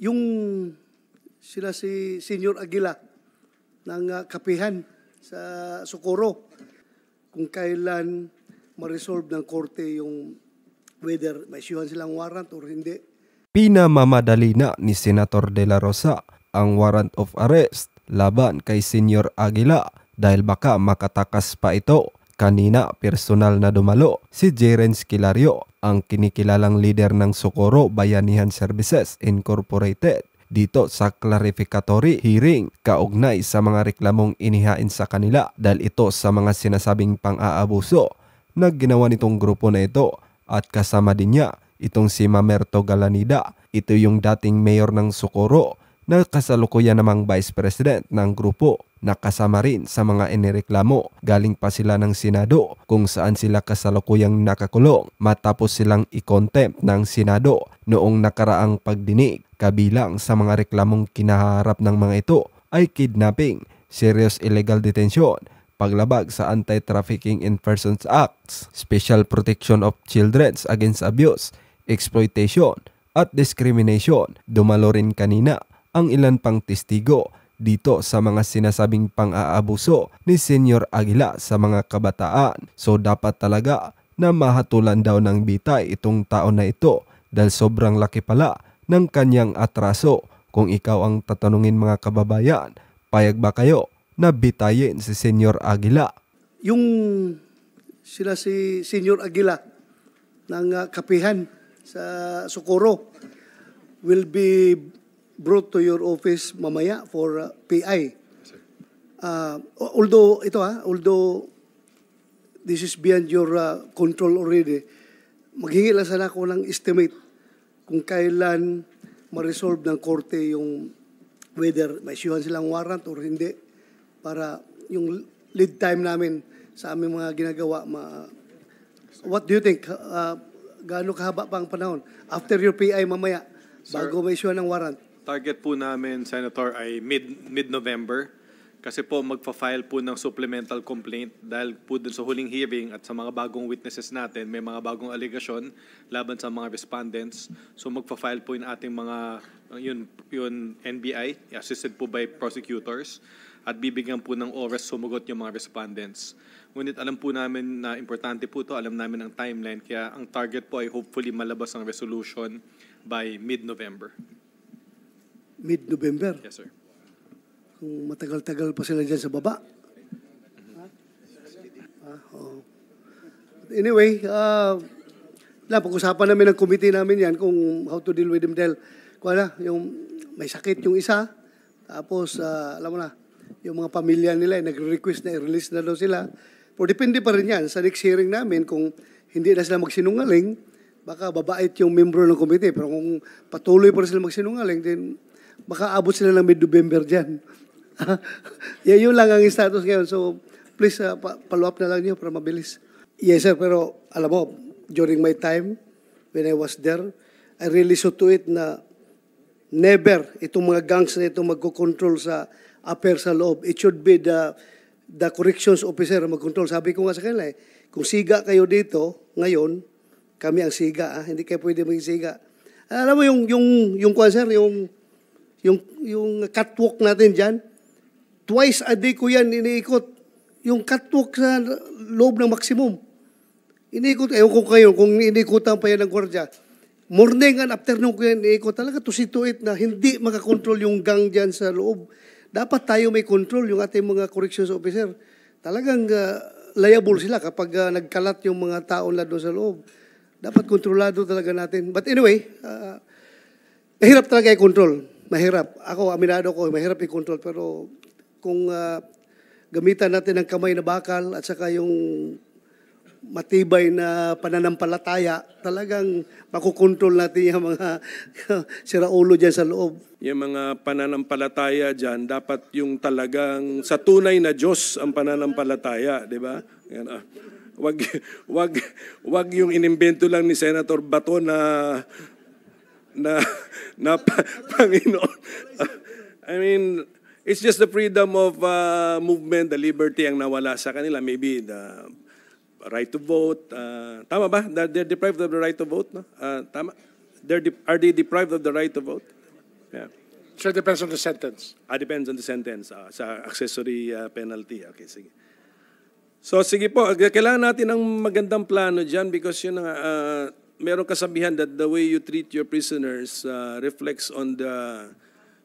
yung sila si Senior Aguila ng uh, kapihan sa Socorro kung kailan ma-resolve ng korte yung whether may isyuhan silang warrant or hindi. Pinamamadali na ni Senator De La Rosa ang warrant of arrest laban kay Senior Aguila dahil baka makatakas pa ito kanina personal na dumalo si Jerence Kilario, ang kinikilalang leader ng Socorro Bayanihan Services Incorporated dito sa clarificatory hearing kaugnay sa mga reklamong inihain sa kanila dahil ito sa mga sinasabing pang-aabuso na ginawa nitong grupo na ito at kasama din niya itong si Mamerto Galanida. Ito yung dating mayor ng Socorro na kasalukuyan namang vice president ng grupo nakasama rin sa mga inireklamo. Galing pa sila ng Senado kung saan sila kasalukuyang nakakulong matapos silang i-contempt ng Senado noong nakaraang pagdinig. Kabilang sa mga reklamong kinaharap ng mga ito ay kidnapping, serious illegal detention, paglabag sa Anti-Trafficking in Persons Acts, Special Protection of Children Against Abuse, Exploitation, at Discrimination. Dumalo rin kanina ang ilan pang testigo dito sa mga sinasabing pang-aabuso ni Senyor Aguila sa mga kabataan. So dapat talaga na mahatulan daw ng bitay itong tao na ito dahil sobrang laki pala ng kanyang atraso. Kung ikaw ang tatanungin mga kababayan, payag ba kayo na bitayin si Senyor Aguila? Yung sila si Senyor Aguila ng ah, kapihan sa Socorro will be brought to your office mamaya for uh, PI. Uh, although, ito ha, ah, although this is beyond your uh, control already, maghingi lang sana ako ng estimate kung kailan ma-resolve ng korte yung whether may isyuhan silang warrant or hindi para yung lead time namin sa aming mga ginagawa ma What do you think? Uh, gaano kahaba pa ang panahon? After your PI mamaya, Sir, bago may issue ng warrant target po namin, Senator, ay mid, mid-November kasi po magpa-file po ng supplemental complaint dahil po dun sa huling hearing at sa mga bagong witnesses natin, may mga bagong allegation laban sa mga respondents. So magpa-file po yung ating mga, yun, yun NBI, assisted po by prosecutors at bibigyan po ng oras sumugot yung mga respondents. Ngunit alam po namin na importante po to, alam namin ang timeline, kaya ang target po ay hopefully malabas ang resolution by mid-November. Mid-November. Yes, sir. Kung matagal-tagal pa sila dyan sa baba. Ha? Mm-hmm. Ha? Oh. Anyway, uh, ah, na, pag-usapan namin ng committee namin yan kung how to deal with them dahil kung ano, yung may sakit yung isa, tapos, uh, alam mo na, yung mga pamilya nila, eh, nagre-request na i-release na daw sila. Pero depende pa rin yan sa next hearing namin kung hindi na sila magsinungaling, baka babait yung membro ng committee. Pero kung patuloy pa rin sila magsinungaling, then makaabot sila ng mid-November dyan. yeah, yun lang ang status ngayon. So, please, uh, pa- follow up na lang niyo para mabilis. Yes, sir. Pero, alam mo, during my time, when I was there, I really saw to it na never itong mga gangs na ito magkocontrol sa affair sa loob. It should be the the corrections officer ang magkontrol. Sabi ko nga sa kanila eh, kung siga kayo dito ngayon, kami ang siga, ah, hindi kayo pwede maging siga. Alam mo yung yung yung kwan sir, yung yung, yung catwalk natin dyan, twice a day ko yan iniikot. Yung catwalk sa loob ng maximum. Iniikot, ewan ko kayo, kung iniikutan pa yan ng gwardiya. Morning and afternoon ko yan iniikot. Talaga to situate na hindi makakontrol yung gang dyan sa loob. Dapat tayo may control yung ating mga corrections officer. Talagang uh, liable sila kapag uh, nagkalat yung mga tao na doon sa loob. Dapat kontrolado talaga natin. But anyway, uh, ah, hirap talaga i-control mahirap. Ako, aminado ko, mahirap i-control. Pero kung uh, gamitan natin ang kamay na bakal at saka yung matibay na pananampalataya, talagang makukontrol natin yung mga siraulo dyan sa loob. Yung mga pananampalataya dyan, dapat yung talagang sa tunay na Diyos ang pananampalataya, di ba? Yan, ah. Wag, wag, wag yung inimbento lang ni Senator Bato na na, na Panginoon. I mean, it's just the freedom of uh, movement, the liberty ang nawala sa kanila. Maybe the right to vote. Uh, tama ba? They're deprived of the right to vote? No? Uh, tama? They're de- are they deprived of the right to vote? Yeah. So it depends on the sentence. Ah, depends on the sentence. Ah, sa accessory uh, penalty. Okay, sige. So sige po, kailangan natin ng magandang plano dyan because yun nga, uh, merong kasabihan that the way you treat your prisoners uh, reflects on the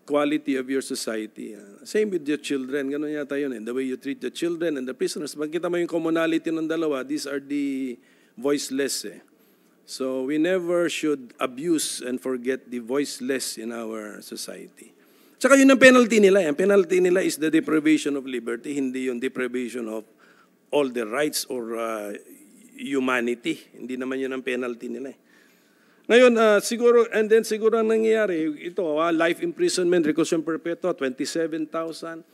quality of your society. Uh, same with your children. Ganun yata yun. And eh. the way you treat the children and the prisoners. Magkita mo yung commonality ng dalawa, these are the voiceless. Eh. So we never should abuse and forget the voiceless in our society. Tsaka yun ang penalty nila. Eh. Ang penalty nila is the deprivation of liberty, hindi yung deprivation of all the rights or uh, humanity. Hindi naman yun ang penalty nila eh. Ngayon, uh, siguro, and then siguro ang nangyayari, ito, uh, life imprisonment, reclusion perpetua, 27,000.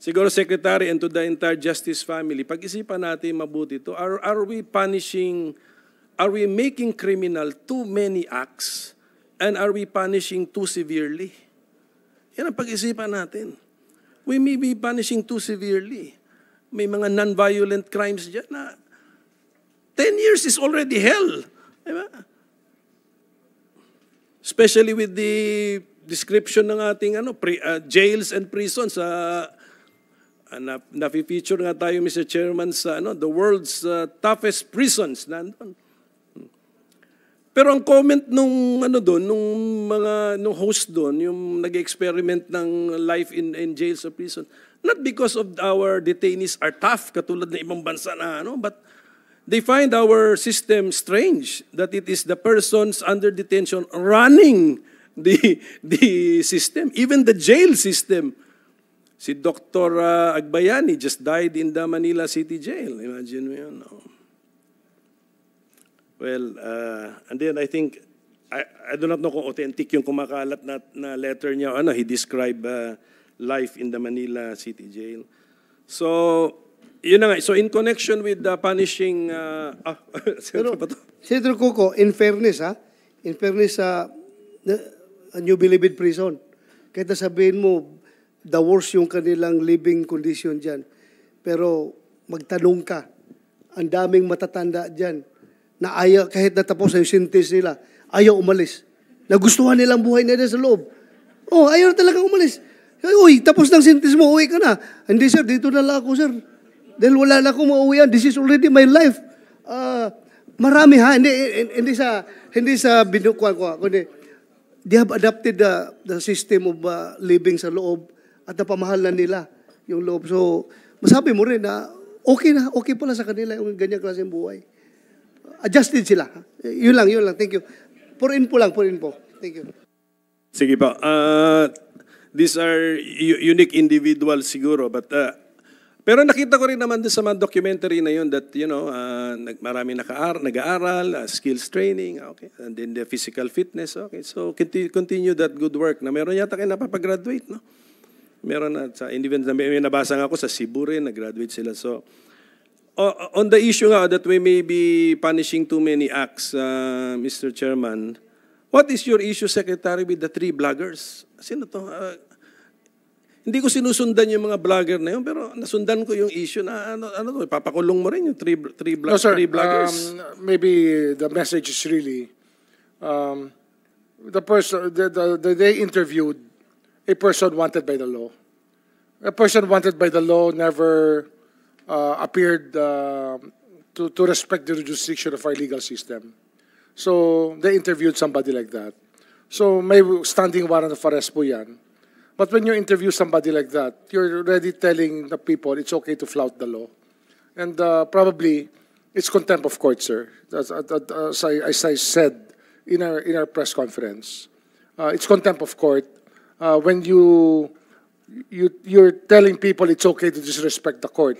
Siguro, Secretary, and to the entire justice family, pag-isipan natin mabuti ito, are, are we punishing, are we making criminal too many acts, and are we punishing too severely? Yan ang pag-isipan natin. We may be punishing too severely. May mga non-violent crimes dyan na 10 years is already hell. Diba? Especially with the description ng ating ano, pre, uh, jails and prisons. Uh, uh, na, na-feature nga tayo, Mr. Chairman, sa ano, the world's uh, toughest prisons. Nandun. Pero ang comment nung ano doon, nung mga nung host doon, yung nag-experiment ng life in in jails or prison, not because of our detainees are tough katulad ng ibang bansa na ano, but they find our system strange that it is the persons under detention running the, the system, even the jail system. Si Dr. Ah, Agbayani just died in the Manila City Jail. Imagine me. No. Well, uh, and then I think, I, I do not know kung authentic yung kumakalat na, na letter niya. Ano, he described uh, life in the Manila City Jail. So, yun na nga. So in connection with the punishing... Uh, ah, Pero, Senator Coco, in fairness, ha? In fairness sa uh, New Bilibid Prison, kahit sabihin mo, the worst yung kanilang living condition dyan. Pero magtanong ka, ang daming matatanda dyan na ayaw, kahit natapos na yung sentence nila, ayaw umalis. Nagustuhan nilang buhay nila sa loob. Oh, ayaw talaga umalis. Uy, tapos ng sentence mo, uwi ka na. Hindi sir, dito na lang ako sir. Dahil wala na akong mauwian. This is already my life. Uh, marami ha. Hindi, hindi sa, hindi sa binukwan ko. Kundi, they have adapted the, the system of uh, living sa loob at napamahalan nila yung loob. So, masabi mo rin na okay na, okay pala sa kanila yung ganyang klaseng buhay. Adjusted sila. Yun lang, yun lang. Thank you. For po lang, for po. Thank you. Sige pa. Uh, these are unique individuals siguro, but uh, pero nakita ko rin naman din sa mga documentary na yun that, you know, uh, marami naka nag-aaral, uh, skills training, ah, okay, and then the physical fitness, okay. So, continue, continue that good work na meron yata kayo napapag-graduate, no? Meron na, sa, even may nabasa nga ako sa Cebu rin, nag-graduate sila. So, oh, on the issue nga that we may be punishing too many acts, uh, Mr. Chairman, what is your issue, Secretary, with the three bloggers? Sino to? Uh, hindi ko sinusundan yung mga vlogger na yun, pero nasundan ko yung issue na ano, ano to, papakulong mo rin yung three, three, blo- no, sir, three bloggers. Um, maybe the message is really, um, the person, the, the, the, they interviewed a person wanted by the law. A person wanted by the law never uh, appeared uh, to, to respect the jurisdiction of our legal system. So they interviewed somebody like that. So may standing warrant of arrest po yan. But when you interview somebody like that, you're already telling the people it's okay to flout the law. And uh, probably it's contempt of court, sir. As, uh, uh, as, I, as I, said in our, in our press conference, uh, it's contempt of court. Uh, when you, you, you're telling people it's okay to disrespect the court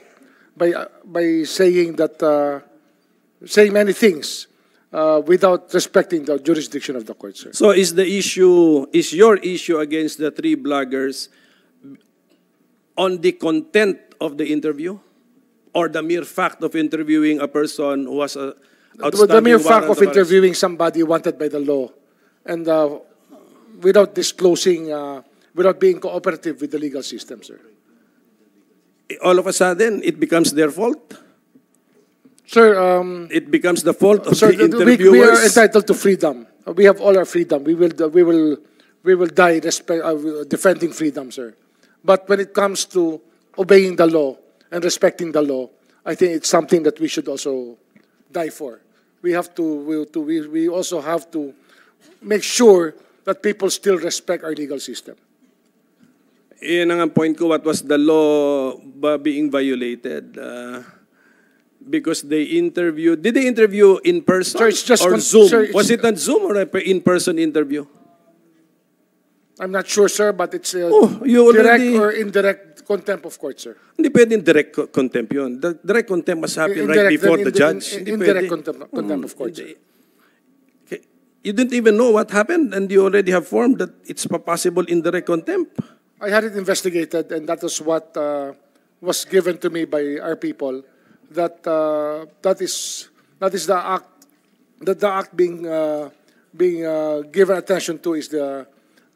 by, uh, by saying that, saying many things uh, without respecting the jurisdiction of the court, sir. So is the issue, is your issue against the three bloggers on the content of the interview? Or the mere fact of interviewing a person who was a outstanding The mere fact of interviewing somebody wanted by the law and uh, without disclosing, uh, without being cooperative with the legal system, sir. All of a sudden, it becomes their fault? Sir, um, it becomes the fault of sir, the we, interviewers. we are entitled to freedom. We have all our freedom. We will, we will, we will die respect, uh, defending freedom, sir. But when it comes to obeying the law and respecting the law, I think it's something that we should also die for. We have to, we, to, we, we also have to make sure that people still respect our legal system. Iyan ang point ko, what was the law ba being violated? Uh, Because they interviewed, did they interview in person Sir, it's just or con- Zoom? sir, it's- Was it on Zoom or a in-person interview? I'm not sure, sir, but it's a Oh, you direct already- or indirect contempt of court, sir. Hindi direct co- contempt yun. The direct contempt must happen right before the indi- judge. in- Hindi Indirect pwede. contempt, contempt of court, sir. Mm, okay. You didn't even know what happened and you already have formed that it's possible indirect contempt. I had it investigated, and that is what uh, was given to me by our people. that uh, that is that is the act that the act being uh, being uh, given attention to is the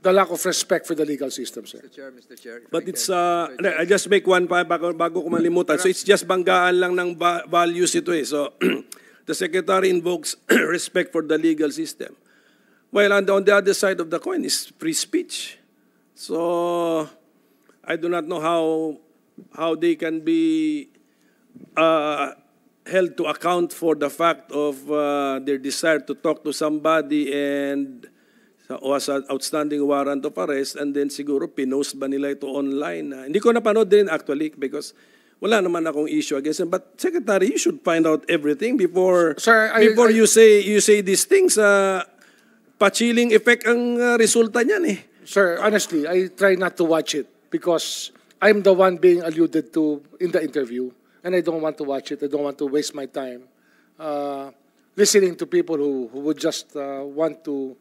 the lack of respect for the legal system, sir. Mr. Chair, Mr. Chair. But it's, uh, I just make one pa bago, bago ko malimutan. So it's just banggaan lang ng ba- values ito eh. So the Secretary invokes respect for the legal system. Well, and on the other side of the coin is free speech. So I do not know how how they can be uh, held to account for the fact of uh, their desire to talk to somebody and o an outstanding warrant of arrest and then siguro pinost ba nila ito online. Uh, hindi ko napanood din actually because wala naman akong issue against him. But Secretary, you should find out everything before Sir, I, before I, you say you say these things. Uh, ah. pachiling effect ang uh, resulta niyan eh. Sir, honestly, I try not to watch it because I'm the one being alluded to in the interview and I don't want to watch it. I don't want to waste my time uh, listening to people who, who would just uh, want to,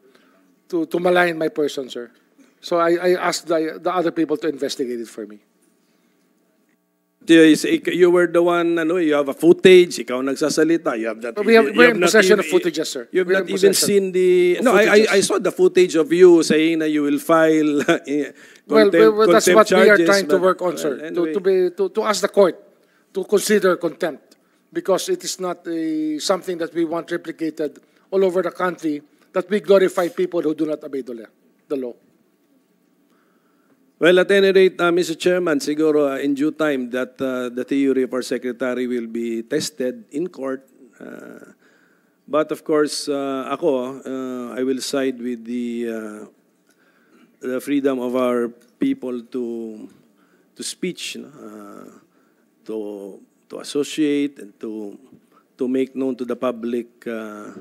to, to malign my person, sir. So I, I asked the, the other people to investigate it for me. You were the one, ano, you have a footage, ikaw nagsasalita, you have that. We have, we're you in possession even, of footages, sir. You have we're not even seen the... No, I, I, I saw the footage of you saying that you will file eh, contempt, Well, well that's what charges, we are trying but, to work on, sir. Well, anyway. to, to, be, to, to ask the court to consider contempt because it is not a, something that we want replicated all over the country that we glorify people who do not obey the, law. Well, at any rate, uh, Mr. Chairman, siguro uh, in due time that uh, the theory of our secretary will be tested in court. Uh, but of course, uh, ako, uh, I will side with the, uh, the freedom of our people to, to speech. No? Uh, to to associate and to to make known to the public uh,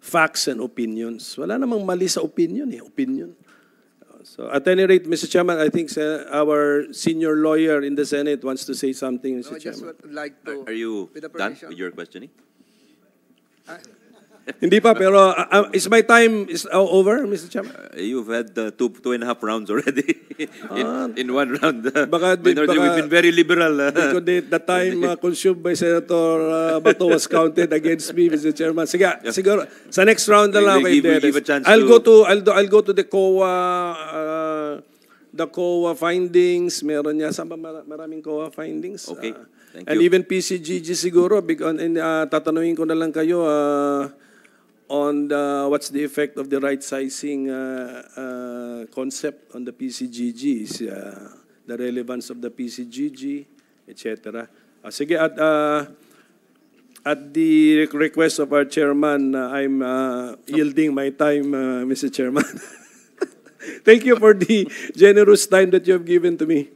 facts and opinions. Wala namang mali sa opinion eh, opinion. Uh, so at any rate, Mr. Chairman, I think uh, our senior lawyer in the Senate wants to say something, Mr. No, I just Chairman. would like to. Are, are you done with your questioning? Uh, hindi pa, pero uh, uh, is my time is uh, over, Mr. Chairman? Uh, you've had uh, two, two and a half rounds already in, ah, in one round. Uh, baka, di, baka, we've been very liberal. Uh, because the, time uh, consumed by Senator uh, Bato was counted against me, Mr. Chairman. Sige, yeah. siguro, sa next round na lang ako. Give, give I'll to... go to, I'll, do, I'll go to the COA, uh, the COA findings. Meron niya, saan ba maraming COA findings? Okay. Uh, Thank and you. even PCGG siguro, because, and, uh, tatanungin ko na lang kayo, uh, on the, what's the effect of the right sizing uh, uh, concept on the PCGG uh, the relevance of the PCGG, etc. Uh, sige, at, uh, at the request of our chairman, uh, I'm uh, yielding my time, uh, Mr. Chairman. Thank you for the generous time that you have given to me.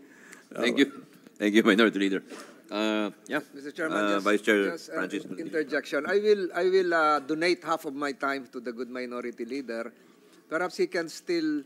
Thank you. Thank you, Minority Leader. Uh, yeah. Mr. Chairman, uh, just, Vice Chair just, Uh, interjection. I will, I will uh, donate half of my time to the good minority leader. Perhaps he can still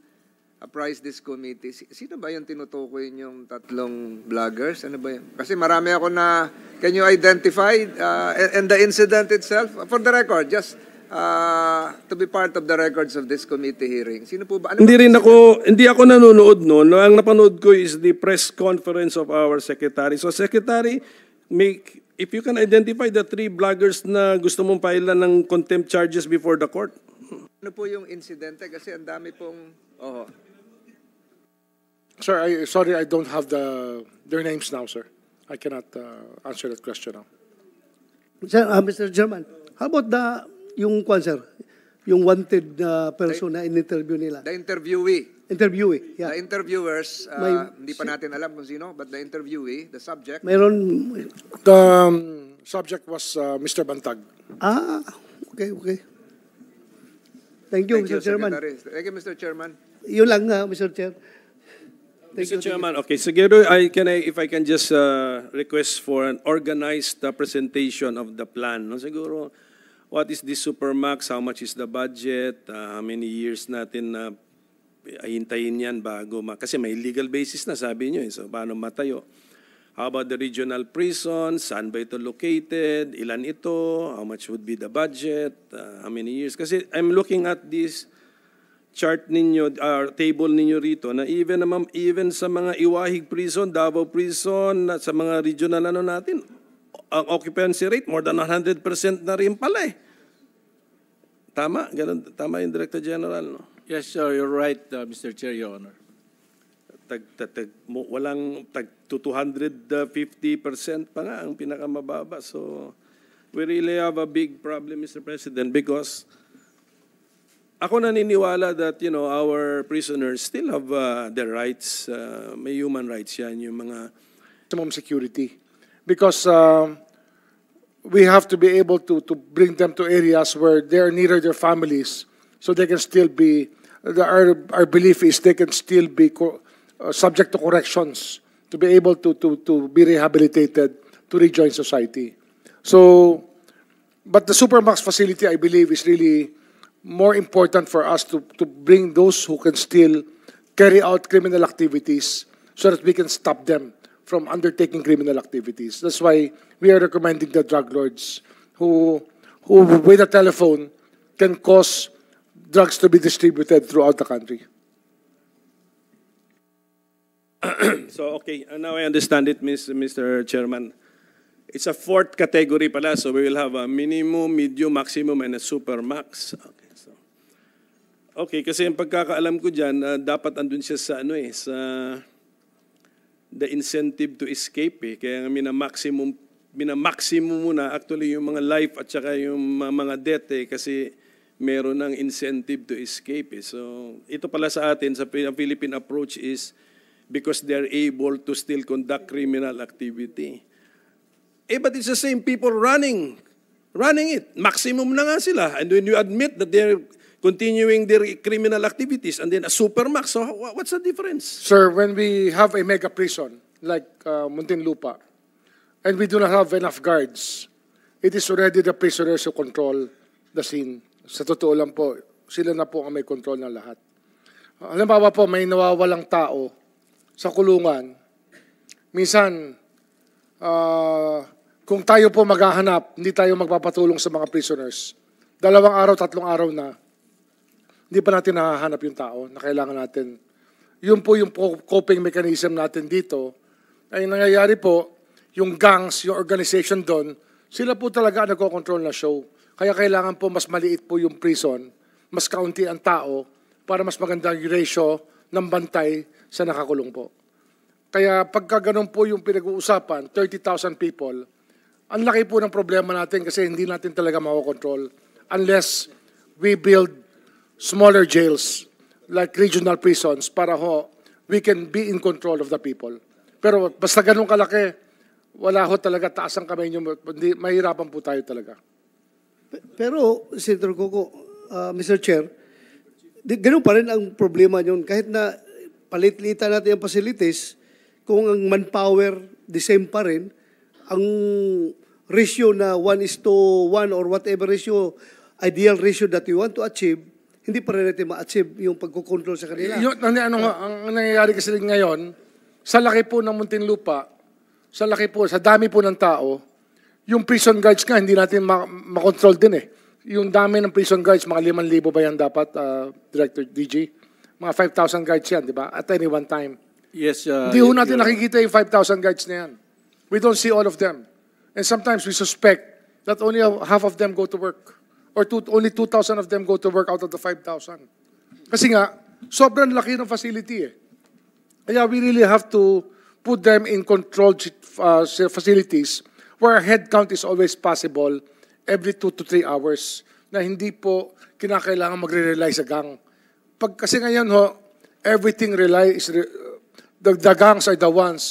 apprise this committee. Sino ba yung tinutukoy yung tatlong vloggers? Ano ba yun? Kasi marami ako na, can you identify uh, and the incident itself? For the record, just uh, to be part of the records of this committee hearing. Sino po ba? Ano hindi ba rin ako, hindi ako nanonood noon. Ang napanood ko is the press conference of our secretary. So secretary, make if you can identify the three bloggers na gusto mong pailan ng contempt charges before the court. Ano po yung insidente? Kasi ang dami pong... Oho. Sir, I, sorry, I don't have the their names now, sir. I cannot uh, answer that question now. Sir, uh, Mr. German, how about the yung kwan, sir, yung wanted na person na in-interview nila. The interviewee. Interviewee, yeah. The interviewers, uh, May, hindi pa natin alam kung sino, but the interviewee, the subject. Mayroon... The um, subject was uh, Mr. Bantag. Ah, okay, okay. Thank you, Thank Mr. You, Chairman. Secretary. Thank you, Mr. Chairman. Yun lang, uh, Mr. Chair. Thank Mr. You, Chairman, okay. Siguro, I can, I, if I can just uh, request for an organized uh, presentation of the plan. No? Siguro, what is this supermax, how much is the budget, uh, how many years natin na uh, hintayin yan bago ma... Kasi may legal basis na sabi nyo eh, so paano matayo? How about the regional prison? Saan ba ito located? Ilan ito? How much would be the budget? Uh, how many years? Kasi I'm looking at this chart ninyo, uh, table ninyo rito na even, naman, even sa mga Iwahig prison, Davao prison, sa mga regional ano natin, ang occupancy rate, more than 100% na rin pala eh. Tama? Ganun, tama yung Director General, no? Yes, sir. You're right, uh, Mr. Chair, Your Honor. Tag, tag, tag, mo, walang tag 250% pa nga ang pinakamababa. So, we really have a big problem, Mr. President, because ako naniniwala that, you know, our prisoners still have uh, their rights. Uh, may human rights yan, yung mga... Maximum security. because um, we have to be able to, to bring them to areas where they're nearer their families so they can still be, the, our, our belief is they can still be uh, subject to corrections to be able to, to, to be rehabilitated to rejoin society. So, but the Supermax facility, I believe, is really more important for us to, to bring those who can still carry out criminal activities so that we can stop them from undertaking criminal activities. That's why we are recommending the drug lords who, who with a telephone, can cause drugs to be distributed throughout the country. so, okay. Uh, now I understand it, Mr. Chairman. It's a fourth category pala. So, we will have a minimum, medium, maximum, and a super max. Okay, so. okay kasi yung pagkakaalam ko dyan, uh, dapat andun siya sa ano eh, sa the incentive to escape eh. Kaya minamaximum, minamaximum muna actually yung mga life at saka yung mga debt eh kasi meron ng incentive to escape eh. So ito pala sa atin sa Philippine approach is because they're able to still conduct criminal activity. Eh but it's the same people running. Running it. Maximum na nga sila. And when you admit that they're continuing their criminal activities, and then a supermax. So what's the difference? Sir, when we have a mega prison like uh, Muntinlupa, and we do not have enough guards, it is already the prisoners who control the scene. Sa totoo lang po, sila na po ang may control ng lahat. Halimbawa po, may nawawalang tao sa kulungan. Minsan, uh, kung tayo po maghahanap, hindi tayo magpapatulong sa mga prisoners. Dalawang araw, tatlong araw na, hindi pa natin nahahanap yung tao na kailangan natin. Yun po yung coping mechanism natin dito. Ay nangyayari po, yung gangs, yung organization doon, sila po talaga ang nagkocontrol na show. Kaya kailangan po mas maliit po yung prison, mas kaunti ang tao, para mas maganda yung ratio ng bantay sa nakakulong po. Kaya pagka ganun po yung pinag-uusapan, 30,000 people, ang laki po ng problema natin kasi hindi natin talaga makokontrol unless we build smaller jails like regional prisons para ho we can be in control of the people. Pero basta ganun kalaki, wala ho talaga taas ang kamay niyo. Mahirapan po tayo talaga. Pero, Senator Coco, uh, ah, Mr. Chair, ganun pa rin ang problema nyo. Kahit na palit-litan natin ang facilities, kung ang manpower the same pa rin, ang ratio na 1 is to 1 or whatever ratio, ideal ratio that you want to achieve, hindi pa rin natin ma-achieve yung pagkocontrol sa kanila. Yung, hindi, ano, uh, ang, nangyayari kasi ngayon, sa laki po ng Muntinlupa, sa laki po, sa dami po ng tao, yung prison guards nga, hindi natin ma- makontrol din eh. Yung dami ng prison guards, mga 5,000 ba yan dapat, uh, Director DJ? Mga 5,000 guards yan, di ba? At any one time. Yes. Uh, hindi ho natin nakikita yung 5,000 guards na yan. We don't see all of them. And sometimes we suspect that only half of them go to work. Or two, only 2,000 of them go to work out of the 5,000. Kasi nga, sobrang laki ng facility eh. Kaya we really have to put them in controlled uh, facilities where headcount is always possible every 2 to 3 hours na hindi po kinakailangan magre-rely sa gang. Pag, kasi ngayon ho, everything rely is, re, the, the gangs are the ones